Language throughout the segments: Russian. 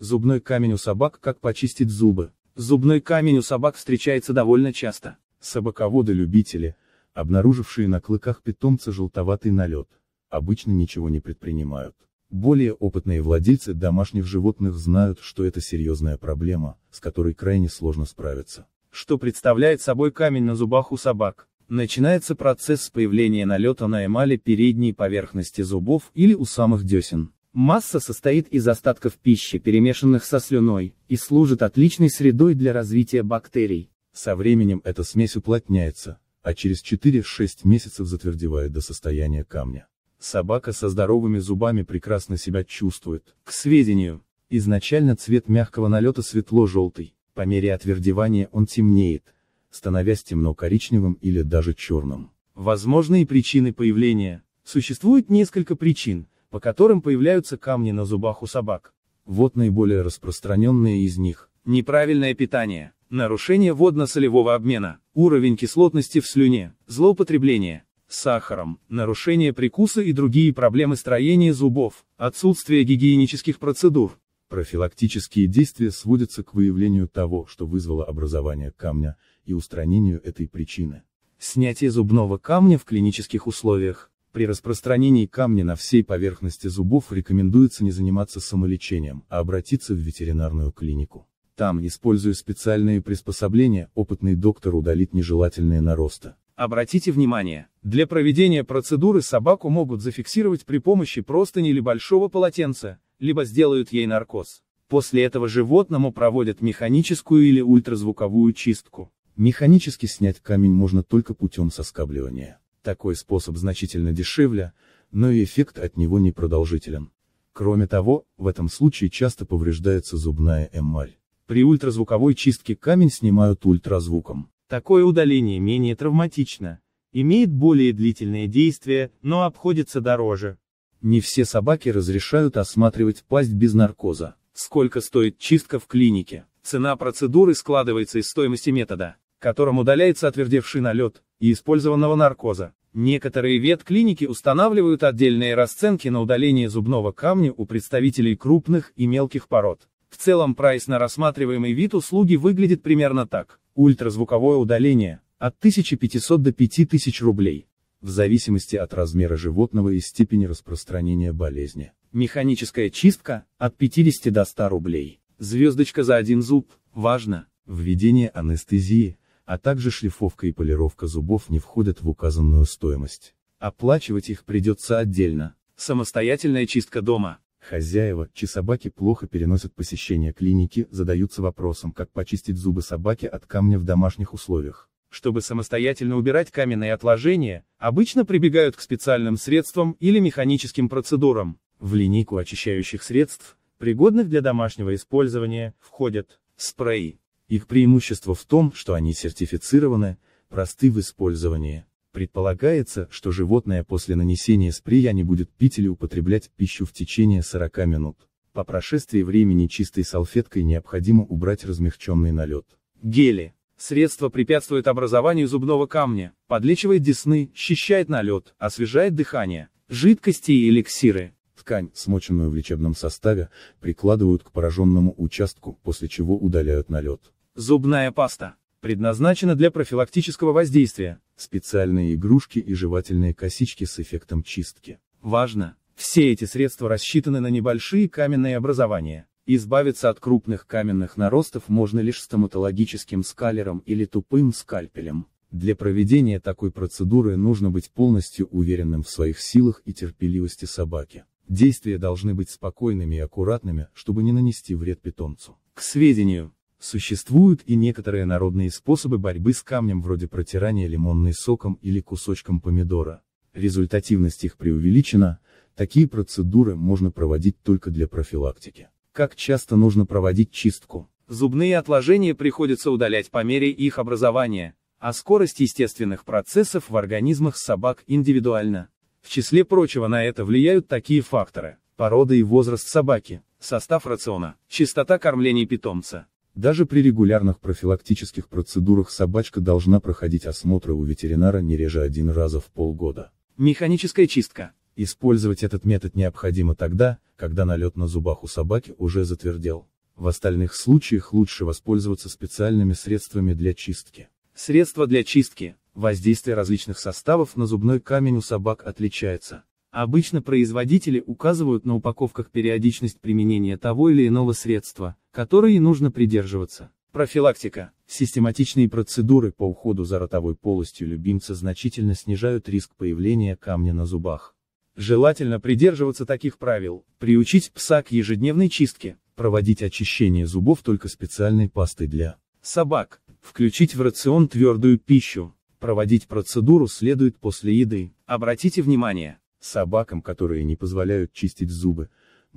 Зубной камень у собак, как почистить зубы. Зубной камень у собак встречается довольно часто. Собаководы-любители, обнаружившие на клыках питомца желтоватый налет, обычно ничего не предпринимают. Более опытные владельцы домашних животных знают, что это серьезная проблема, с которой крайне сложно справиться. Что представляет собой камень на зубах у собак? Начинается процесс с появления налета на эмали передней поверхности зубов или у самых десен. Масса состоит из остатков пищи, перемешанных со слюной, и служит отличной средой для развития бактерий. Со временем эта смесь уплотняется, а через 4-6 месяцев затвердевает до состояния камня. Собака со здоровыми зубами прекрасно себя чувствует. К сведению, изначально цвет мягкого налета светло-желтый, по мере отвердевания он темнеет, становясь темно-коричневым или даже черным. Возможные причины появления. Существует несколько причин, по которым появляются камни на зубах у собак. Вот наиболее распространенные из них. Неправильное питание, нарушение водно-солевого обмена, уровень кислотности в слюне, злоупотребление, сахаром, нарушение прикуса и другие проблемы строения зубов, отсутствие гигиенических процедур. Профилактические действия сводятся к выявлению того, что вызвало образование камня, и устранению этой причины. Снятие зубного камня в клинических условиях. При распространении камня на всей поверхности зубов рекомендуется не заниматься самолечением, а обратиться в ветеринарную клинику. Там, используя специальные приспособления, опытный доктор удалит нежелательные наросты. Обратите внимание, для проведения процедуры собаку могут зафиксировать при помощи простыни или большого полотенца, либо сделают ей наркоз. После этого животному проводят механическую или ультразвуковую чистку. Механически снять камень можно только путем соскабливания. Такой способ значительно дешевле, но и эффект от него непродолжителен. Кроме того, в этом случае часто повреждается зубная эмаль. При ультразвуковой чистке камень снимают ультразвуком. Такое удаление менее травматично, имеет более длительное действие, но обходится дороже. Не все собаки разрешают осматривать пасть без наркоза. Сколько стоит чистка в клинике? Цена процедуры складывается из стоимости метода, которым удаляется отвердевший налет, и использованного наркоза. Некоторые ветклиники устанавливают отдельные расценки на удаление зубного камня у представителей крупных и мелких пород. В целом прайс на рассматриваемый вид услуги выглядит примерно так. Ультразвуковое удаление – от 1500 до 5000 рублей. В зависимости от размера животного и степени распространения болезни. Механическая чистка – от 50 до 100 рублей. Звездочка за один зуб – важно. Введение анестезии – а также шлифовка и полировка зубов не входят в указанную стоимость. Оплачивать их придется отдельно. Самостоятельная чистка дома. Хозяева, чьи собаки плохо переносят посещение клиники, задаются вопросом, как почистить зубы собаки от камня в домашних условиях. Чтобы самостоятельно убирать каменные отложения, обычно прибегают к специальным средствам или механическим процедурам. В линейку очищающих средств, пригодных для домашнего использования, входят спреи, их преимущество в том, что они сертифицированы, просты в использовании. Предполагается, что животное после нанесения спрея не будет пить или употреблять пищу в течение 40 минут. По прошествии времени чистой салфеткой необходимо убрать размягченный налет. Гели. Средство препятствует образованию зубного камня, подлечивает десны, счищает налет, освежает дыхание. Жидкости и эликсиры. Ткань, смоченную в лечебном составе, прикладывают к пораженному участку, после чего удаляют налет. Зубная паста предназначена для профилактического воздействия, специальные игрушки и жевательные косички с эффектом чистки. Важно, все эти средства рассчитаны на небольшие каменные образования. Избавиться от крупных каменных наростов можно лишь стоматологическим скалером или тупым скальпелем. Для проведения такой процедуры нужно быть полностью уверенным в своих силах и терпеливости собаки. Действия должны быть спокойными и аккуратными, чтобы не нанести вред питомцу. К сведению, Существуют и некоторые народные способы борьбы с камнем вроде протирания лимонным соком или кусочком помидора. Результативность их преувеличена, такие процедуры можно проводить только для профилактики. Как часто нужно проводить чистку? Зубные отложения приходится удалять по мере их образования, а скорость естественных процессов в организмах собак индивидуальна. В числе прочего на это влияют такие факторы – порода и возраст собаки, состав рациона, частота кормления питомца, даже при регулярных профилактических процедурах собачка должна проходить осмотры у ветеринара не реже один раза в полгода. Механическая чистка. Использовать этот метод необходимо тогда, когда налет на зубах у собаки уже затвердел. В остальных случаях лучше воспользоваться специальными средствами для чистки. Средства для чистки. Воздействие различных составов на зубной камень у собак отличается. Обычно производители указывают на упаковках периодичность применения того или иного средства, которой нужно придерживаться. Профилактика. Систематичные процедуры по уходу за ротовой полостью любимца значительно снижают риск появления камня на зубах. Желательно придерживаться таких правил, приучить пса к ежедневной чистке, проводить очищение зубов только специальной пастой для собак, включить в рацион твердую пищу, проводить процедуру следует после еды. Обратите внимание, собакам, которые не позволяют чистить зубы,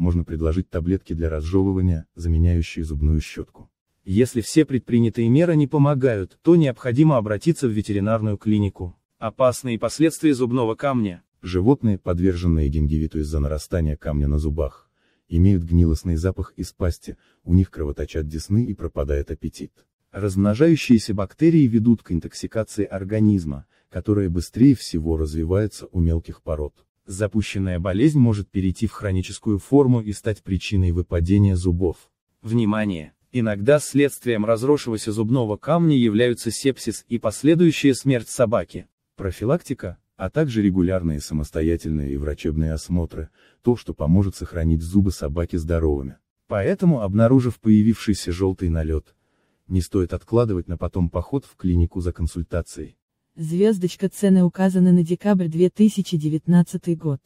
можно предложить таблетки для разжевывания, заменяющие зубную щетку. Если все предпринятые меры не помогают, то необходимо обратиться в ветеринарную клинику. Опасные последствия зубного камня. Животные, подверженные гингивиту из-за нарастания камня на зубах, имеют гнилостный запах из пасти, у них кровоточат десны и пропадает аппетит. Размножающиеся бактерии ведут к интоксикации организма, которая быстрее всего развивается у мелких пород запущенная болезнь может перейти в хроническую форму и стать причиной выпадения зубов. Внимание! Иногда следствием разросшегося зубного камня являются сепсис и последующая смерть собаки. Профилактика, а также регулярные самостоятельные и врачебные осмотры, то, что поможет сохранить зубы собаки здоровыми. Поэтому, обнаружив появившийся желтый налет, не стоит откладывать на потом поход в клинику за консультацией. Звездочка цены указаны на декабрь 2019 год.